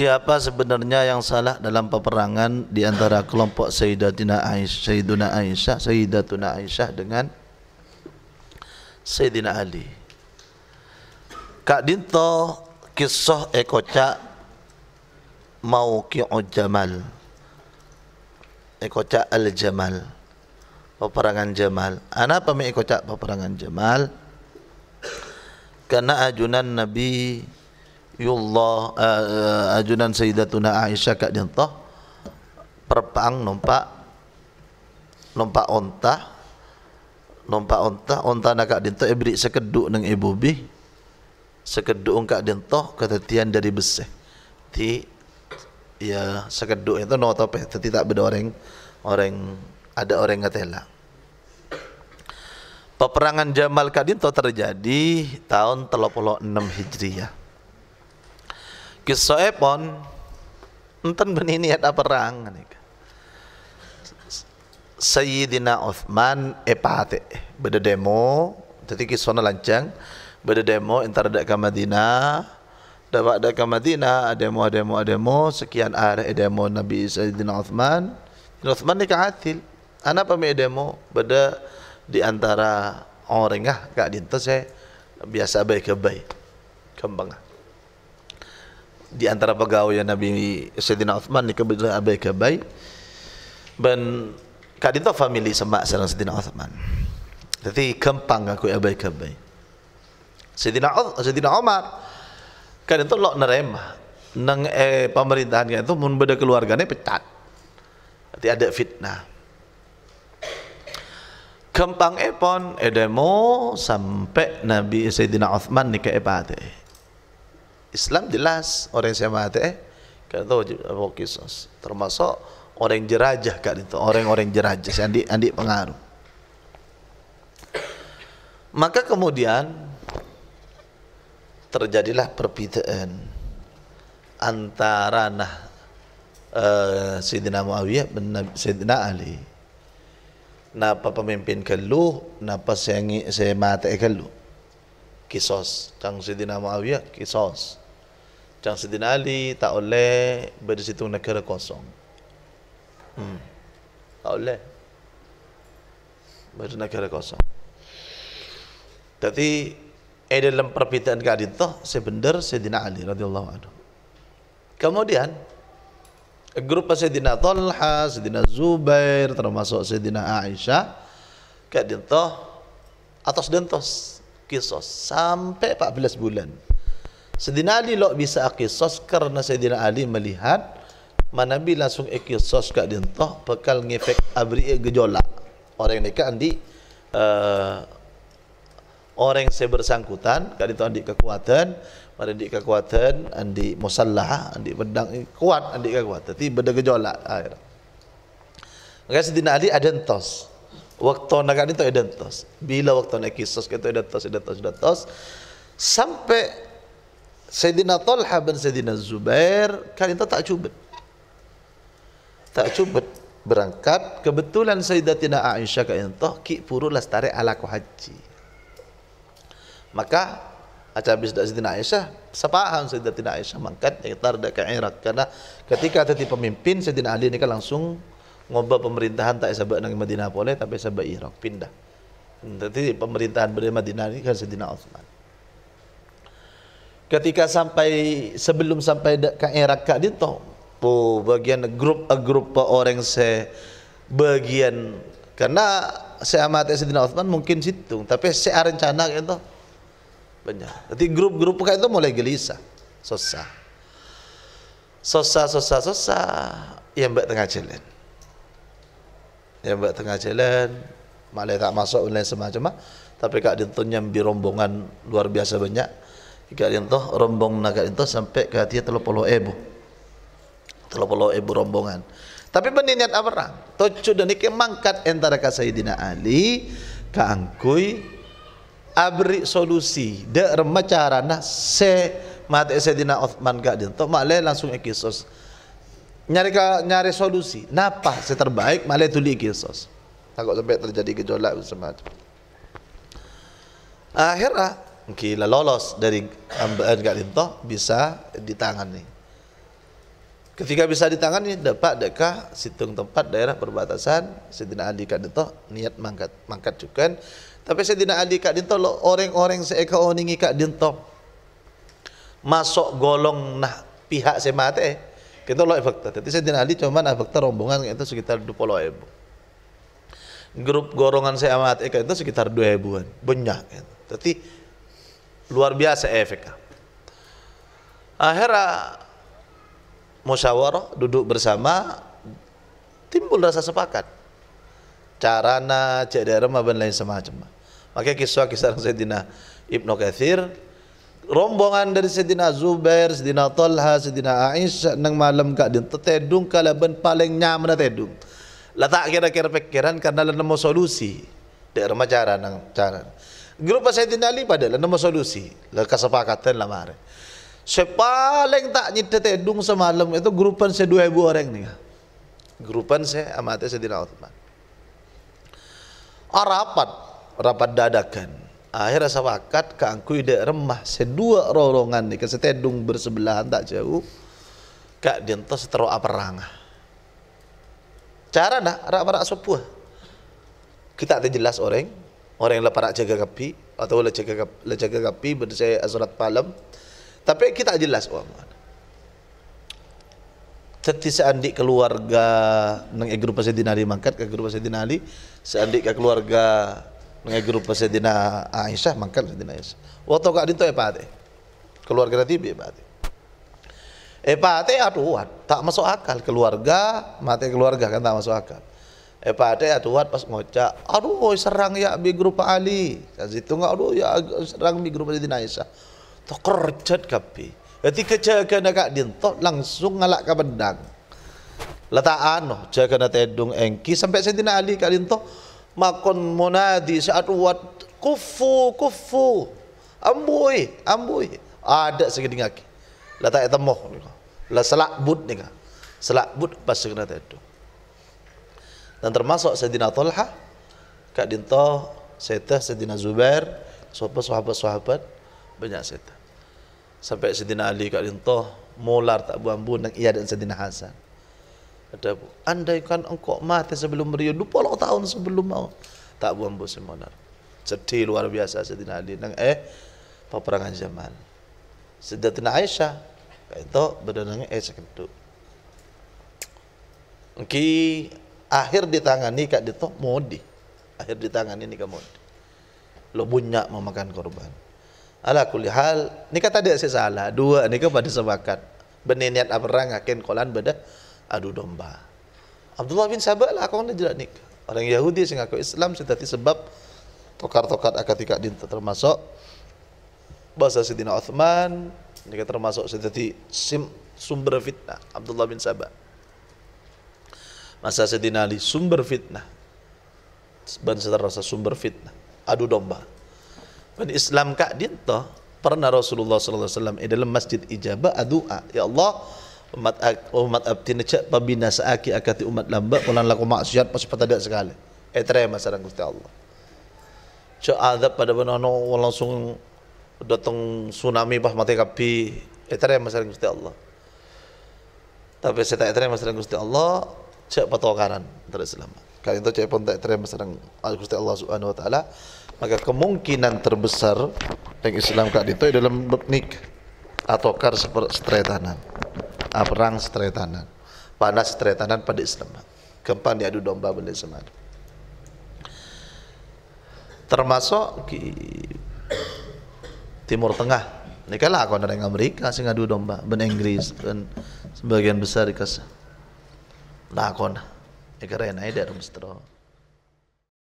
siapa sebenarnya yang salah dalam peperangan di antara kelompok Sayyidatina Aisyah, Sayyiduna Aisyah, Sayyidatuna Aisyah dengan Sayyidina Ali. Kak Dinto kisah ekoca eh, mau kio jamal ekoca eh, al jamal peperangan jamal ana pemik ekoca peperangan jamal karena ajunan nabi Yullah uh, ajunan Sayyidatuna Aisyah kak dintoh perpang numpak numpak onta numpak onta onta nak kak dintoh ibrik sekeduk neng ibu bi sekeduk kak dintoh ketetian dari beseh ti ya sekeduk itu no tope teti tak beda orang orang ada orang ngatela peperangan Jamal Kadinto terjadi tahun 36 Hijriah kisah pon enten beni niat apa perang kan. Sayyidina Uthman epate eh, beda demo tadi kisahnya lancang beda demo entar ada ke Madinah dapat dak ke Madinah ademo ademo ademo sekian ada demo Nabi Sayyidina Uthman Uthman ni kaatil anak pemi demo beda di antara orangah kak dintes saya eh. biasa baik ke baik kembangah di antara pegawai Nabi Sayyidina Uthman dikebetulan Abai Kabai dan kadito family sama sarang Sayyidina Uthman jadi kempang aku ya, Abai Kabai Sayyidina, Sayyidina Umar kadito lo nerema nang eh, pemerintahannya itu mun beda keluarganya pecat jadi ada fitnah kempang epon edemo sampai Nabi Sayyidina Uthman nikah epate Islam jelas orang yang sama eh kata tahu kisos termasuk orang jerajah kak itu orang-orang jerajah andi andi pengaruh maka kemudian terjadilah perbedaan antara nah uh, Sayyidina Muawiyah bin Sayyidina Ali napa pemimpin keluh napa saya saya mati keluh kisos. Cang Sidina Muawiyah kisos. Cang Sidina Ali tak berisi bersitung negara kosong. Hmm. Tak boleh. Bernegara kosong. Tapi eh dalam perbedaan keadil itu sebenar Sayyidina Ali radhiyallahu anhu. Kemudian grup Sayyidina Talha, Sayyidina Zubair termasuk sedina Aisyah keadil atau atas dentos qisas sampai 14 bulan. Sedina Ali lok bisa qisas kerana Sedina Ali melihat Man Nabi langsung qisas kat dia bekal ngefek abri gejolak. Orang nikah andi uh, orang saya bersangkutan kat dia andi kekuatan pada andi kekuatan andi musallah andi pedang eh, kuat andi kekuatan tiba ada gejolak akhir. Maka Sedina Ali ada entos. Waktu naga itu identos, Bila waktu naga kisos kita identos, identos, edentos. Sampai Sayyidina Talha bin Sayyidina Zubair kan itu tak cubit. Tak cubit berangkat kebetulan Sayyidatina Aisyah kan itu ki puru lestari ala ku haji. Maka acara bis Sayyidina Aisyah, sepaham Sayyidatina Aisyah mangkat kita dak ke Irak karena ketika tadi pemimpin Sayyidina Ali ini kan langsung ngoba pemerintahan tak sebab nang Madinah boleh tapi sebab Irak pindah. Jadi pemerintahan dari Madinah ini kan sedina Osman. Ketika sampai sebelum sampai ke Irak kak dia po bagian grup eh, grup orang se bagian karena saya amati sedina Osman mungkin situ tapi saya rencana gitu banyak. Jadi grup-grup itu mulai gelisah, susah. Susah, susah, susah. Ya mbak tengah jalan nyembak tengah jalan malah tak masuk lain semacam tapi kak dintuh nyambi rombongan luar biasa banyak kak dintuh rombong naga dintuh sampai ke hatinya telur polo ebu telur polo ebu rombongan tapi peniniat apa orang tujuh dan ini mangkat antara kak Sayyidina Ali kak Angkuy abri solusi de remacarana se mati Sayyidina Uthman kak dintuh malah langsung ikisos nyari nyari solusi. Napa saya terbaik malah di kisos. Takut sampai terjadi gejolak semacam. Akhirnya kila lolos dari ambaan Dinto bisa ditangani. Ketika bisa ditangani dapat dekah situng tempat daerah perbatasan Sayyidina Ali Dinto niat mangkat mangkat juga tapi Sayyidina Ali Dinto lo orang-orang seeka oningi Dinto masuk golong nah pihak semate kita lo fakta. Tadi saya Ali cuman fakta rombongan itu sekitar dua puluh ribu. Grup gorongan saya amat Eka itu sekitar dua ribuan. Banyak. Gitu. Ya. tapi luar biasa efek Akhirnya musyawarah duduk bersama timbul rasa sepakat carana cedera daerah dan lain semacam makanya kisah kisah Sayyidina Ibnu Kathir rombongan dari Sedina Zubair, Sedina Talha, Sedina Aisyah nang malam kak din tetedung kalaban paling nyaman tetedung. Letak kira-kira pikiran karena lah nemu solusi. Dek rumah cara nang cara. Grup sedina Ali pada lah nemu solusi, lah kesepakatan lah mare. Sepaling tak nyita tetedung semalam itu grupan saya dua ribu orang nih. Grupan saya amatnya Sedina Uthman. Arapat, rapat dadakan akhirnya sepakat ke angkui dek remah sedua rorongan nih ke bersebelahan tak jauh kak diento setero perang cara dah rak parak sepuh kita ada jelas orang orang yang leparak jaga kapi atau le jaga kapi, le jaga kapi berdasar palem tapi kita jelas orang oh, mana Teti keluarga neng grup Sayyidina Ali mangkat ke grup Sayyidina Ali seandi ke keluarga grup Sayyidina Aisyah makan Sayyidina Aisyah waktu ka dinto epate eh, keluarga Nabi epate eh, epate eh, atuat tak masuk akal keluarga mati keluarga kan tak masuk akal epate atuat pas ngocak aduh serang ya bi grup Ali situ enggak aduh ya serang bi grup Sayyidina Aisyah to kerjat kapi ketika ya, jaga kak dinto langsung ngalak ke bendang letak anu cekena tedung engki sampai Sayyidina Ali kak dinto makon munadi saat uat kufu kufu ambui ambui ada segini ngaki la tak temoh la selak bud ni selak but pas segena itu dan termasuk Sayyidina Talha Kak Dinto Sayyidina Sayyidina Zubair sahabat sahabat-sahabat banyak Sayyidina sampai Sayyidina Ali Kak Dinto molar tak buambu nang iya dan Sayyidina Hasan ada, Abu, andaikan engkau mati sebelum beliau 20 tahun sebelum mau. Tak buang bu semonar. Sedih luar biasa Sayyidina Ali nang eh peperangan zaman. Sayyidatina Aisyah itu berenangnya eh sekedu. Ki akhir ditangani kak dito modi. Akhir ditangani ni modi. Lo bunyak memakan korban. Ala kulli hal, ni kata dia salah. Dua ni kepada sepakat. Beniniat apa perang akan kolan beda adu domba. Abdullah bin Sabah lah kau jelas nik. Orang Yahudi sing ngaku Islam sing tadi sebab tokar-tokar akan tika dinta termasuk bahasa Sidina Uthman nika termasuk sing tadi sim, sumber fitnah Abdullah bin Sabah. Masa Sidina Ali sumber fitnah. Ban rasa sumber fitnah. Adu domba. Ban Islam kak dinta pernah Rasulullah SAW alaihi di dalam masjid ijabah doa ya Allah umat umat abdi neca pabinasa aki akati umat lamba ulan laku maksiat pas patada sekali etre masarang Gusti Allah Cok azab pada benono langsung datang tsunami pas mati kapi etre masarang Gusti Allah tapi saya tak etre masarang Gusti Allah cek patokaran terus selamat kali itu cek pun tak etre masarang Gusti Allah Subhanahu wa taala maka kemungkinan terbesar yang Islam kak itu dalam bernik atau kar seperti tanah a ah, perang setretanan panas setretanan pada Islam gampang diadu domba benda semat termasuk ki Timur Tengah ini kalah aku dari Amerika sing ngadu domba ben Inggris ben sebagian besar dikasih lakon nah, keren aja dari Mustro